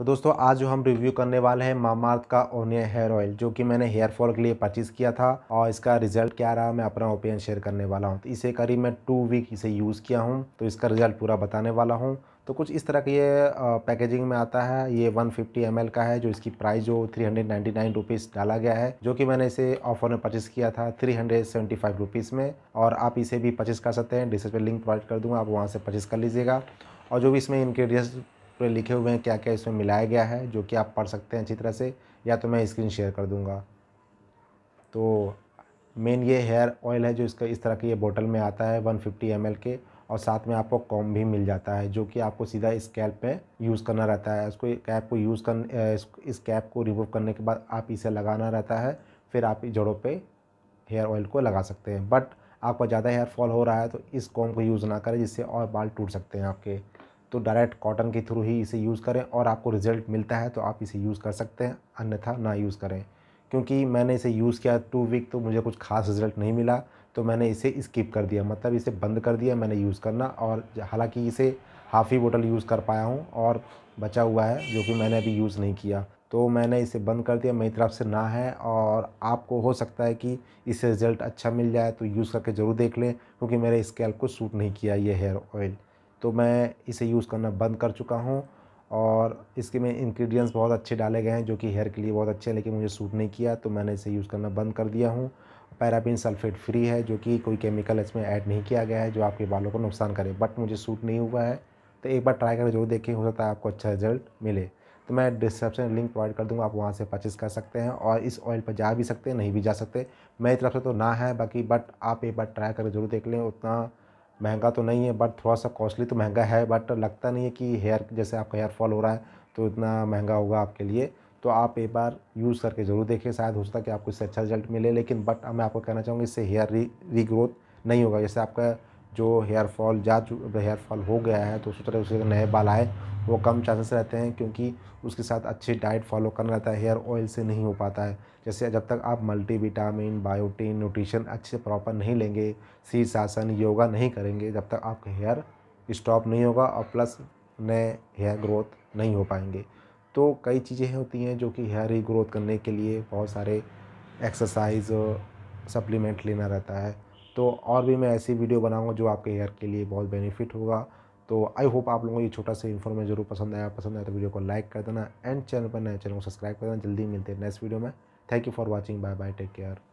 तो दोस्तों आज जो हम रिव्यू करने वाले हैं मामार्थ का ओनियन हेयर ऑयल जो कि मैंने हेयर फॉल के लिए परचेज़ किया था और इसका रिजल्ट क्या रहा मैं अपना ओपिनियन शेयर करने वाला हूँ तो इसे करीब मैं टू वीक इसे यूज़ किया हूँ तो इसका रिजल्ट पूरा बताने वाला हूँ तो कुछ इस तरह के ये पैकेजिंग में आता है ये 150 फिफ्टी का है जो इसकी प्राइस जो थ्री हंड्रेड डाला गया है जो कि मैंने इसे ऑफर में परचेस किया था थ्री हंड्रेड में और आप इसे भी परचेस कर सकते हैं डिस्क्रिप्शन लिंक प्रोवाइड कर दूँगा आप वहाँ से परचेस कर लीजिएगा और जो भी इसमें इनके पूरे लिखे हुए हैं क्या क्या इसमें मिलाया गया है जो कि आप पढ़ सकते हैं अच्छी तरह से या तो मैं स्क्रीन शेयर कर दूँगा तो मेन ये हेयर ऑयल है जो इसका इस तरह की ये बोतल में आता है 150 फिफ्टी के और साथ में आपको कॉम भी मिल जाता है जो कि आपको सीधा इस कैप पे यूज़ करना रहता है इसको कैप को यूज़ कर इस कैप को रिमूव करने के बाद आप इसे लगाना रहता है फिर आप जड़ों पर हेयर ऑयल को लगा सकते हैं बट आपका ज़्यादा हेयर फॉल हो रहा है तो इस कॉम को यूज़ ना करें जिससे और बाल टूट सकते हैं आपके तो डायरेक्ट कॉटन के थ्रू ही इसे यूज़ करें और आपको रिज़ल्ट मिलता है तो आप इसे यूज़ कर सकते हैं अन्यथा ना यूज़ करें क्योंकि मैंने इसे यूज़ किया टू वीक तो मुझे कुछ खास रिज़ल्ट नहीं मिला तो मैंने इसे स्किप कर दिया मतलब इसे बंद कर दिया मैंने यूज़ करना और हालांकि इसे हाफ़ ही बोतल यूज़ कर पाया हूँ और बचा हुआ है जो कि मैंने अभी यूज़ नहीं किया तो मैंने इसे बंद कर दिया मेरी तरफ से ना है और आपको हो सकता है कि इससे रिज़ल्ट अच्छा मिल जाए तो यूज़ करके ज़रूर देख लें क्योंकि मेरे स्केल को सूट नहीं किया ये हेयर ऑयल तो मैं इसे यूज़ करना बंद कर चुका हूँ और इसके में इंग्रेडिएंट्स बहुत अच्छे डाले गए हैं जो कि हेयर के लिए बहुत अच्छे हैं लेकिन मुझे सूट नहीं किया तो मैंने इसे यूज़ करना बंद कर दिया हूँ पैराबिन सल्फेट फ्री है जो कि कोई केमिकल इसमें ऐड नहीं किया गया है जो आपके बालों को नुकसान करे बट मुझे सूट नहीं हुआ है तो एक बार ट्राई करके जरूर देखें हो सकता है आपको अच्छा रिजल्ट मिले तो मैं डिस्क्रिप्शन लिंक प्रोवाइड कर दूंगा आप वहाँ से परचेस कर सकते हैं और इस ऑयल पर जा भी सकते हैं नहीं भी जा सकते मेरी तरफ से तो ना है बाकी बट आप एक बार ट्राई करके जरूर देख लें उतना महंगा तो नहीं है बट थोड़ा सा कॉस्टली तो महंगा है बट लगता नहीं है कि हेयर जैसे आपका हेयर फॉल हो रहा है तो इतना महंगा होगा आपके लिए तो आप एक बार यूज़ करके ज़रूर देखें शायद हो सकता है कि आपको इससे अच्छा रिजल्ट मिले लेकिन बट मैं आपको कहना चाहूँगी इससे हेयर री रीग्रोथ नहीं होगा जैसे आपका जो हेयर फॉल जा हेयर फॉल हो गया है तो उस तरह उसके नए बाल आए वो कम चांसेस रहते हैं क्योंकि उसके साथ अच्छी डाइट फॉलो करना रहता है हेयर ऑयल से नहीं हो पाता है जैसे जब तक आप मल्टी विटामिन बायोटीन न्यूट्रिशन अच्छे प्रॉपर नहीं लेंगे शीर्षासन योगा नहीं करेंगे जब तक आपका हेयर स्टॉप नहीं होगा और प्लस नए हेयर ग्रोथ नहीं हो पाएंगे तो कई चीज़ें होती हैं जो कि हेयर ही ग्रोथ करने के लिए बहुत सारे एक्सरसाइज सप्लीमेंट लेना रहता है तो और भी मैं ऐसी वीडियो बनाऊंगा जो आपके हेयर के लिए बहुत बेनिफिट होगा तो आई होप आप लोगों को ये छोटा सा इन्फॉर्मेशन जरूर पसंद आया पसंद आया तो वीडियो को लाइक कर देना एंड चैनल पर नए चैनल को सब्सक्राइब कर देना जल्दी मिलते हैं नेक्स्ट वीडियो में thank you for watching bye bye take care